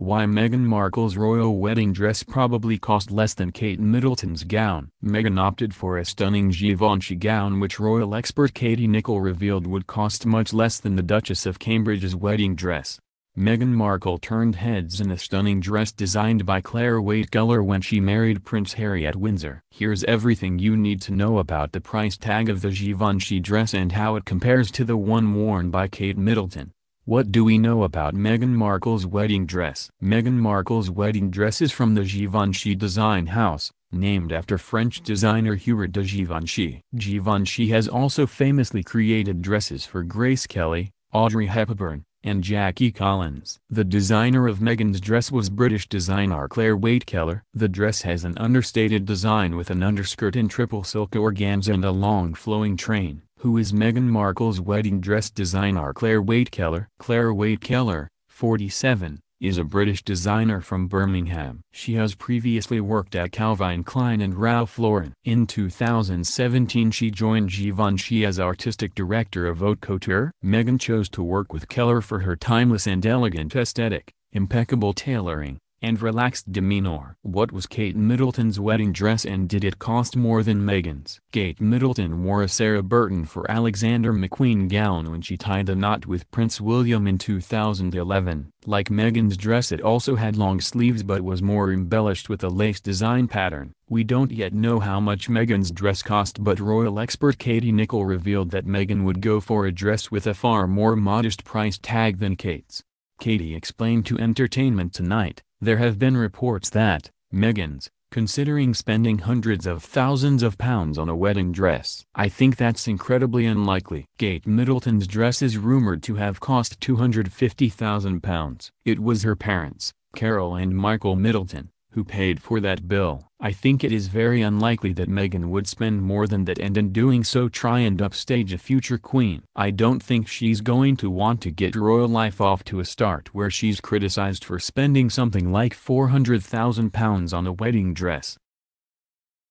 Why Meghan Markle's royal wedding dress probably cost less than Kate Middleton's gown. Meghan opted for a stunning Givenchy gown which royal expert Katie Nichol revealed would cost much less than the Duchess of Cambridge's wedding dress. Meghan Markle turned heads in a stunning dress designed by Claire Waite Geller when she married Prince Harry at Windsor. Here's everything you need to know about the price tag of the Givenchy dress and how it compares to the one worn by Kate Middleton. What do we know about Meghan Markle's wedding dress? Meghan Markle's wedding dress is from the Givenchy design house, named after French designer Hubert de Givenchy. Givenchy has also famously created dresses for Grace Kelly, Audrey Hepburn, and Jackie Collins. The designer of Meghan's dress was British designer Claire Waite Keller. The dress has an understated design with an underskirt in triple silk organza and a long flowing train who is Meghan Markle's wedding dress designer Claire Waight Keller. Claire Waight Keller, 47, is a British designer from Birmingham. She has previously worked at Calvin Klein and Ralph Lauren. In 2017 she joined Givenchy as artistic director of haute couture. Meghan chose to work with Keller for her timeless and elegant aesthetic, impeccable tailoring, and relaxed demeanor. What was Kate Middleton's wedding dress and did it cost more than Meghan's? Kate Middleton wore a Sarah Burton for Alexander McQueen gown when she tied the knot with Prince William in 2011. Like Meghan's dress it also had long sleeves but was more embellished with a lace design pattern. We don't yet know how much Meghan's dress cost but royal expert Katie Nichol revealed that Meghan would go for a dress with a far more modest price tag than Kate's. Katie explained to Entertainment Tonight, there have been reports that, Meghan's, considering spending hundreds of thousands of pounds on a wedding dress. I think that's incredibly unlikely. Kate Middleton's dress is rumored to have cost £250,000. It was her parents, Carol and Michael Middleton, who paid for that bill. I think it is very unlikely that Meghan would spend more than that and in doing so try and upstage a future queen. I don't think she's going to want to get royal life off to a start where she's criticized for spending something like £400,000 on a wedding dress.